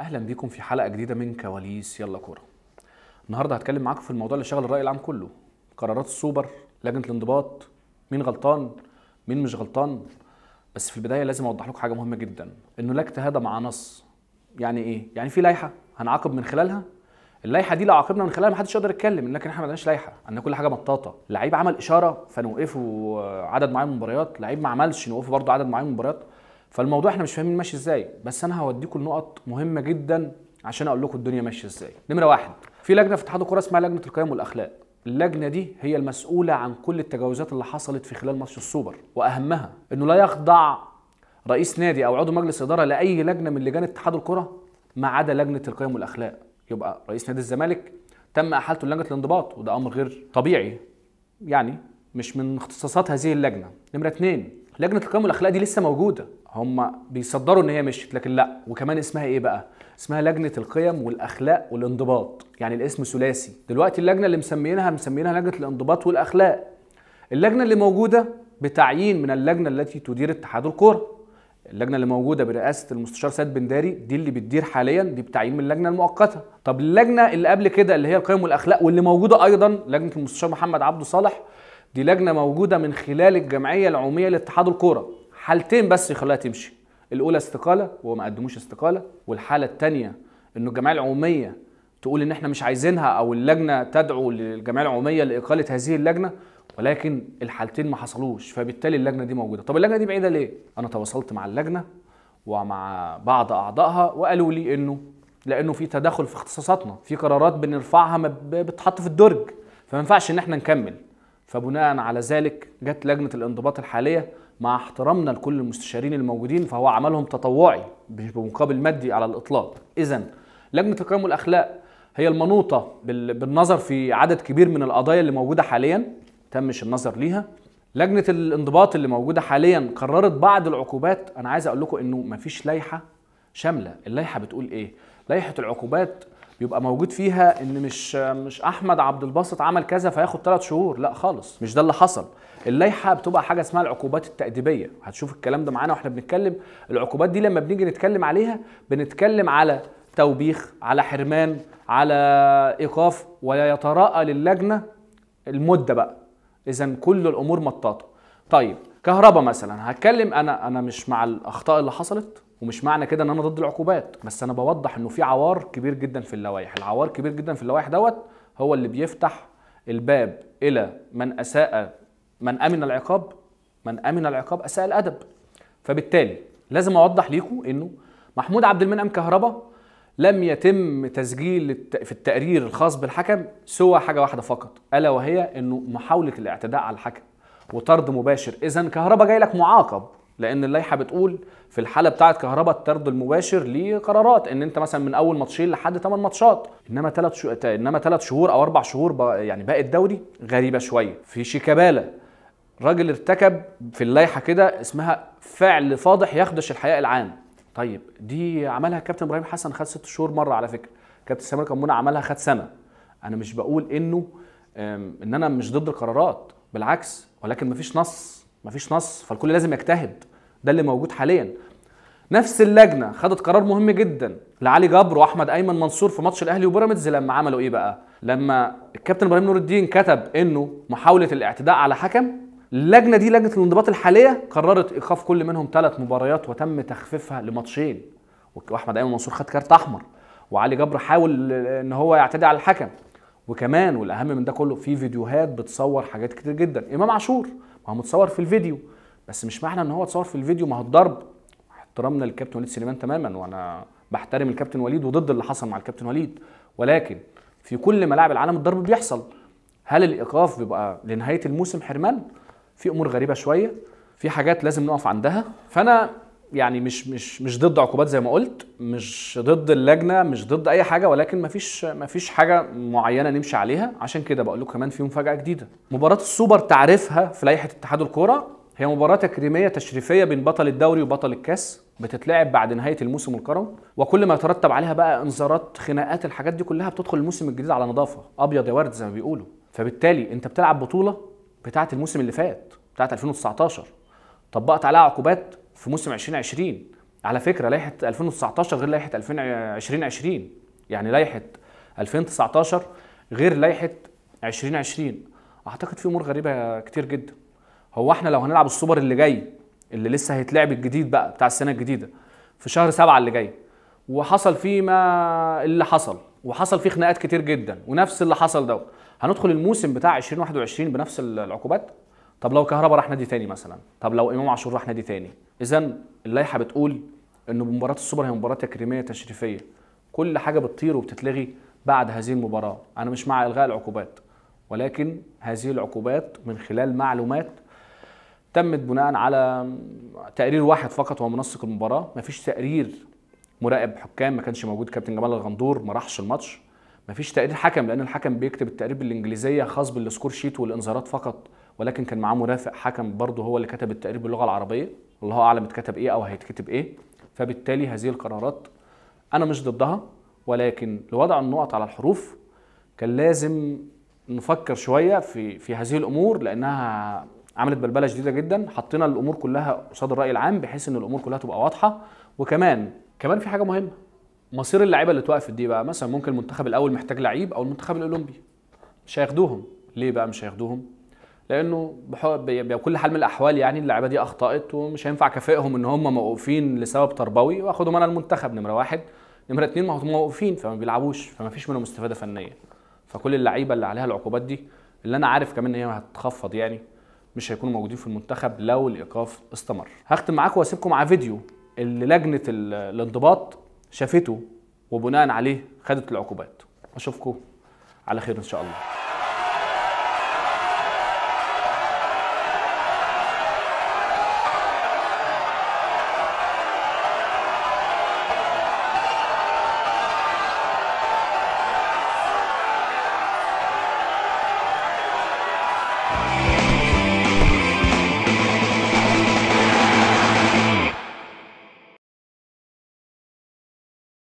اهلا بيكم في حلقه جديده من كواليس يلا كوره النهارده هتكلم معاكم في الموضوع اللي شغل الراي العام كله قرارات السوبر لجنه الانضباط مين غلطان مين مش غلطان بس في البدايه لازم اوضح لكم حاجه مهمه جدا انه لا اجتهاد مع نص يعني ايه يعني في لائحه هنعاقب من خلالها اللائحه دي لو عاقبنا من خلالها محدش يقدر يتكلم لكن احنا ما عندناش لائحه عندنا كل حاجه مطاطه لعيب عمل اشاره فنوقفه عدد معين من المباريات لعيب ما عملش نوقفه برضه عدد معين من المباريات فالموضوع احنا مش فاهمين ماشي ازاي بس انا هوديكم لنقط مهمه جدا عشان اقول لكم الدنيا ماشيه ازاي نمره واحد في لجنه في اتحاد الكره اسمها لجنه القيم والاخلاق اللجنة دي هي المسؤولة عن كل التجاوزات اللي حصلت في خلال ماتش السوبر وأهمها إنه لا يخضع رئيس نادي أو عضو مجلس إدارة لأي لجنة من لجان اتحاد الكرة ما عدا لجنة القيم والأخلاق يبقى رئيس نادي الزمالك تم احالته للجنه الانضباط وده امر غير طبيعي يعني مش من اختصاصات هذه اللجنه نمره اثنين لجنه القيم والاخلاق دي لسه موجوده هم بيصدروا ان هي مشيت لكن لا وكمان اسمها ايه بقى اسمها لجنه القيم والاخلاق والانضباط يعني الاسم ثلاثي دلوقتي اللجنه اللي مسمينها مسمينها لجنه الانضباط والاخلاق اللجنه اللي موجوده بتعيين من اللجنه التي تدير اتحاد الكوره اللجنه اللي موجوده برئاسه المستشار سيد بنداري دي اللي بتدير حاليا دي بتعيين من اللجنه المؤقته طب اللجنه اللي قبل كده اللي هي القيم والاخلاق واللي موجوده ايضا لجنه المستشار محمد عبده صالح دي لجنه موجوده من خلال الجمعيه العموميه لاتحاد الكوره حالتين بس يخلوها تمشي الاولى استقاله وهو ما قدموش استقاله والحاله الثانيه انه الجمعيه العموميه تقول ان احنا مش عايزينها او اللجنه تدعو للجمعيه العموميه لاقاله هذه اللجنه ولكن الحالتين ما حصلوش فبالتالي اللجنه دي موجوده طب اللجنه دي بعيده ليه انا تواصلت مع اللجنه ومع بعض اعضائها وقالوا لي انه لانه في تدخل في اختصاصاتنا في قرارات بنرفعها بتحط في الدرج فما ينفعش ان احنا نكمل فبناء على ذلك جت لجنه الانضباط الحاليه مع احترامنا لكل المستشارين الموجودين فهو عملهم تطوعي مش بمقابل مادي على الاطلاق اذا لجنه القيم والاخلاق هي المنوطه بالنظر في عدد كبير من القضايا اللي موجوده حاليا تمش النظر ليها لجنه الانضباط اللي موجوده حاليا قررت بعض العقوبات انا عايز اقول لكم انه مفيش لائحه شامله اللائحه بتقول ايه لائحه العقوبات بيبقى موجود فيها ان مش مش احمد عبد الباسط عمل كذا فياخد ثلاث شهور لا خالص مش ده اللي حصل اللائحه بتبقى حاجه اسمها العقوبات التاديبيه هتشوف الكلام ده معانا واحنا بنتكلم العقوبات دي لما بنيجي نتكلم عليها بنتكلم على توبيخ على حرمان على ايقاف ويتراءى للجنه المده بقى اذا كل الامور مطاطه طيب كهرباء مثلا هتكلم انا انا مش مع الاخطاء اللي حصلت ومش معنى كده ان انا ضد العقوبات بس انا بوضح انه في عوار كبير جدا في اللوائح العوار كبير جدا في اللوائح دوت هو اللي بيفتح الباب الى من اساء من امن العقاب من امن العقاب اساء الادب فبالتالي لازم اوضح ليكم انه محمود عبد المنعم كهربا لم يتم تسجيل في التقرير الخاص بالحكم سوى حاجه واحده فقط الا وهي انه محاوله الاعتداء على الحكم وطرد مباشر اذا كهربا جاي لك معاقب لان اللائحه بتقول في الحاله بتاعه كهرباء الطرد المباشر ليه قرارات ان انت مثلا من اول ماتشين لحد 8 ماتشات انما ثلاث شو... انما ثلاث شهور او اربع شهور ب... يعني باقي الدوري غريبه شويه في شيكابالا راجل ارتكب في اللائحه كده اسمها فعل فاضح يخدش الحياء العام طيب دي عملها كابتن ابراهيم حسن خد ست شهور مره على فكره كابتن سامر كمونه عملها خد سنه انا مش بقول انه ان انا مش ضد القرارات بالعكس ولكن مفيش نص مفيش نص فالكل لازم يجتهد ده اللي موجود حاليا نفس اللجنه خدت قرار مهم جدا لعلي جبر واحمد ايمن منصور في ماتش الاهلي وبيراميدز لما عملوا ايه بقى لما الكابتن ابراهيم نور الدين كتب انه محاوله الاعتداء على حكم اللجنه دي لجنه الانضباط الحاليه قررت ايقاف كل منهم ثلاث مباريات وتم تخفيفها لماتشين واحمد ايمن منصور خد كارت احمر وعلي جبر حاول ان هو يعتدي على الحكم وكمان والاهم من ده كله في فيديوهات بتصور حاجات كتير جدا امام عاشور ما هو متصور في الفيديو بس مش معنى ان هو اتصور في الفيديو ما هو الضرب احترامنا للكابتن وليد سليمان تماما وانا بحترم الكابتن وليد وضد اللي حصل مع الكابتن وليد ولكن في كل ملاعب العالم الضرب بيحصل هل الايقاف بيبقى لنهايه الموسم حرمان في امور غريبه شويه في حاجات لازم نقف عندها فانا يعني مش مش مش ضد عقوبات زي ما قلت مش ضد اللجنه مش ضد اي حاجه ولكن مفيش مفيش حاجه معينه نمشي عليها عشان كده بقول لكم كمان في مفاجاه جديده مباراه السوبر تعرفها في لائحه اتحاد الكوره هي مباراة تكريمية تشريفية بين بطل الدوري وبطل الكاس بتتلعب بعد نهاية الموسم الكرم وكل ما يترتب عليها بقى انذارات خناقات الحاجات دي كلها بتدخل الموسم الجديد على نظافة أبيض يا ورد زي ما بيقولوا فبالتالي أنت بتلعب بطولة بتاعة الموسم اللي فات بتاعة 2019 طبقت عليها عقوبات في موسم 2020 على فكرة لائحة 2019 غير لائحة 2020 يعني لائحة 2019 غير لائحة 2020 أعتقد في أمور غريبة كتير جدا هو احنا لو هنلعب السوبر اللي جاي اللي لسه هيتلعب الجديد بقى بتاع السنه الجديده في شهر سبعة اللي جاي وحصل فيه ما اللي حصل وحصل فيه خناقات كتير جدا ونفس اللي حصل دوت هندخل الموسم بتاع 2021 بنفس العقوبات طب لو كهربا راح نادي تاني مثلا طب لو امام عاشور راح نادي تاني اذا اللائحه بتقول ان مباراه السوبر هي مباراه تكريميه تشريفيه كل حاجه بتطير وبتتلغي بعد هذه المباراه انا مش مع الغاء العقوبات ولكن هذه العقوبات من خلال معلومات تمت بناء على تقرير واحد فقط هو منسق المباراه مفيش تقرير مراقب حكام ما كانش موجود كابتن جمال الغندور ما راحش الماتش مفيش تقرير حكم لان الحكم بيكتب التقرير بالانجليزيه خاص بالسكور شيت والانذارات فقط ولكن كان معاه مرافق حكم برضه هو اللي كتب التقرير باللغه العربيه الله اعلم اتكتب ايه او هيتكتب ايه فبالتالي هذه القرارات انا مش ضدها ولكن لوضع النقط على الحروف كان لازم نفكر شويه في في هذه الامور لانها عملت بلبله شديده جدا حطينا الامور كلها قصاد الراي العام بحيث ان الامور كلها تبقى واضحه وكمان كمان في حاجه مهمه مصير اللعيبه اللي توقفت دي بقى مثلا ممكن المنتخب الاول محتاج لعيب او المنتخب الاولمبي مش هياخدوهم ليه بقى مش هياخدوهم لانه بكل حال من الاحوال يعني اللعيبه دي اخطات ومش هينفع اكافئهم ان هم موقوفين لسبب تربوي واخدهم انا المنتخب نمره واحد نمره اتنين ما هم موقوفين فما بيلعبوش فما فيش منهم استفاده فنيه فكل اللعيبه اللي عليها العقوبات دي اللي انا عارف كمان ان هي هتتخفض يعني مش هيكونوا موجودين في المنتخب لو الايقاف استمر هختم معاكم واسيبكم مع فيديو اللي لجنه الانضباط شافته وبناء عليه خدت العقوبات اشوفكم على خير ان شاء الله